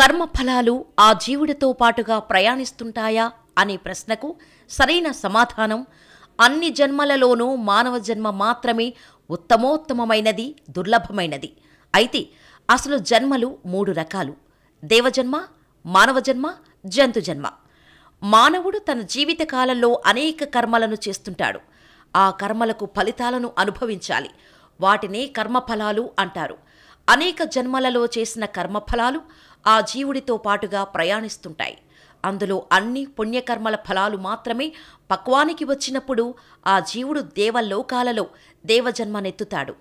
కర్మఫలాలు ఆ జీవుడితో పాటుగా ప్రయాణిస్తుంటాయా అనే ప్రశ్నకు సరైన సమాధానం అన్ని జన్మలలోనూ మానవ జన్మ మాత్రమే ఉత్తమోత్తమమైనది దుర్లభమైనది అయితే అసలు జన్మలు మూడు రకాలు దేవజన్మ మానవ జన్మ జంతు జన్మ మానవుడు తన జీవిత కాలంలో అనేక కర్మలను చేస్తుంటాడు ఆ కర్మలకు ఫలితాలను అనుభవించాలి వాటినే కర్మఫలాలు అంటారు అనేక జన్మలలో చేసిన కర్మఫలాలు ఆ జీవుడితో పాటుగా ప్రయాణిస్తుంటాయి అందులో అన్ని పుణ్యకర్మల ఫలాలు మాత్రమే పక్వానికి వచ్చినప్పుడు ఆ జీవుడు దేవలోకాలలో దేవజన్మనెత్తుతాడు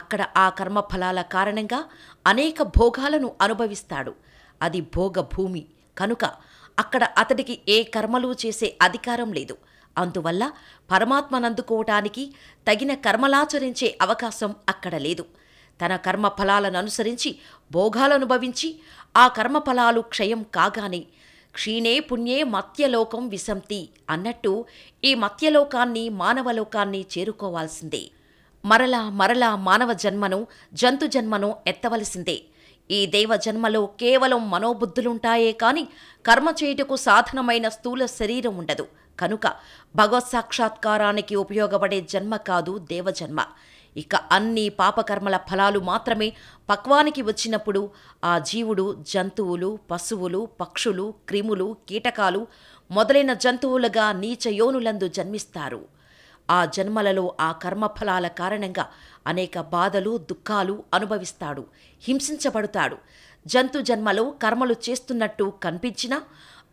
అక్కడ ఆ కర్మఫలాల కారణంగా అనేక భోగాలను అనుభవిస్తాడు అది భోగ భూమి కనుక అక్కడ అతడికి ఏ కర్మలు చేసే అధికారం లేదు అందువల్ల పరమాత్మనందుకోవటానికి తగిన కర్మలాచరించే అవకాశం అక్కడ లేదు తన కర్మఫలాలను అనుసరించి భోగాలనుభవించి ఆ ఆ కర్మఫలాలు క్షయం కాగానే క్షీణే పుణ్యే మత్యలోకం విసంతి అన్నట్టు ఈ మత్యలోకాన్ని మానవలోకాన్ని చేరుకోవాల్సిందే మరలా మరలా మానవ జన్మను జంతు జన్మను ఎత్తవలసిందే ఈ దేవ జన్మలో కేవలం మనోబుద్ధులుంటాయే కాని కర్మ చేయుటకు సాధనమైన స్థూల శరీరం ఉండదు కనుక భగవత్ సాక్షాత్కారానికి ఉపయోగపడే జన్మ కాదు దేవజన్మ ఇక అన్ని పాపకర్మల ఫలాలు మాత్రమే పక్వానికి వచ్చినప్పుడు ఆ జీవుడు జంతువులు పశువులు పక్షులు క్రిములు కీటకాలు మొదలైన జంతువులుగా నీచయోనులందు జన్మిస్తారు ఆ జన్మలలో ఆ కర్మఫలాల కారణంగా అనేక బాధలు దుఃఖాలు అనుభవిస్తాడు హింసించబడతాడు జంతు జన్మలో కర్మలు చేస్తున్నట్టు కనిపించినా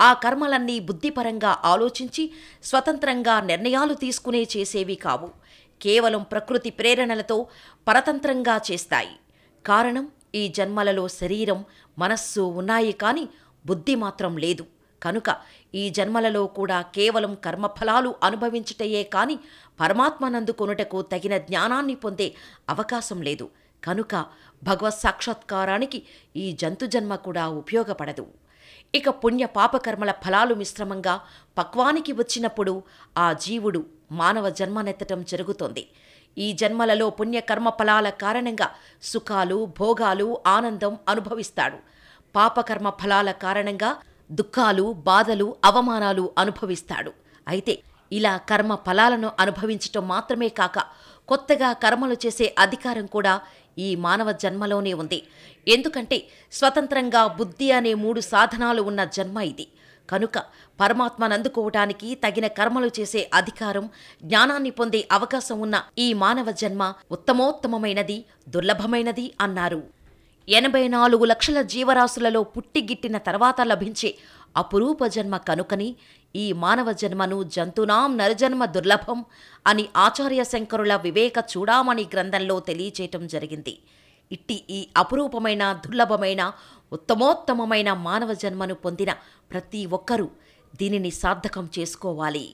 ఆ కర్మలన్నీ బుద్ధిపరంగా ఆలోచించి స్వతంత్రంగా నిర్ణయాలు తీసుకునే చేసేవి కావు కేవలం ప్రకృతి ప్రేరణలతో పరతంత్రంగా చేస్తాయి కారణం ఈ జన్మలలో శరీరం మనస్సు ఉన్నాయి కానీ బుద్ధి మాత్రం లేదు కనుక ఈ జన్మలలో కూడా కేవలం కర్మఫలాలు అనుభవించుటయే కాని పరమాత్మనందుకొనుటకు తగిన జ్ఞానాన్ని పొందే అవకాశం లేదు కనుక భగవత్ సాక్షాత్కారానికి ఈ జంతు జన్మ కూడా ఉపయోగపడదు ఇక పుణ్య పాపకర్మల ఫలాలు మిశ్రమంగా పక్వానికి వచ్చినప్పుడు ఆ జీవుడు మానవ జన్మనెత్తటం జరుగుతోంది ఈ జన్మలలో పుణ్యకర్మ ఫలాల కారణంగా సుఖాలు భోగాలు ఆనందం అనుభవిస్తాడు పాపకర్మ ఫలాల కారణంగా దుఃఖాలు బాధలు అవమానాలు అనుభవిస్తాడు అయితే ఇలా కర్మ ఫలాలను అనుభవించటం మాత్రమే కాక కొత్తగా కర్మలు చేసే అధికారం కూడా ఈ మానవ జన్మలోనే ఉంది ఎందుకంటే స్వతంత్రంగా బుద్ధి అనే మూడు సాధనాలు ఉన్న జన్మ ఇది కనుక పరమాత్మనందుకోవటానికి తగిన కర్మలు చేసే అధికారం జ్ఞానాన్ని పొందే అవకాశం ఉన్న ఈ మానవ జన్మ ఉత్తమోత్తమమైనది దుర్లభమైనది అన్నారు ఎనభై నాలుగు లక్షల జీవరాశులలో పుట్టిగిట్టిన తర్వాత లభించే అపురూప జన్మ కనుకని ఈ మానవ జన్మను జంతునాం నరజన్మ దుర్లభం అని ఆచార్య శంకరుల వివేక చూడామణి గ్రంథంలో తెలియచేయటం జరిగింది ఇట్టి ఈ అపురూపమైన దుర్లభమైన ఉత్తమోత్తమమైన మానవ జన్మను పొందిన ప్రతి ఒక్కరూ దీనిని సార్థకం చేసుకోవాలి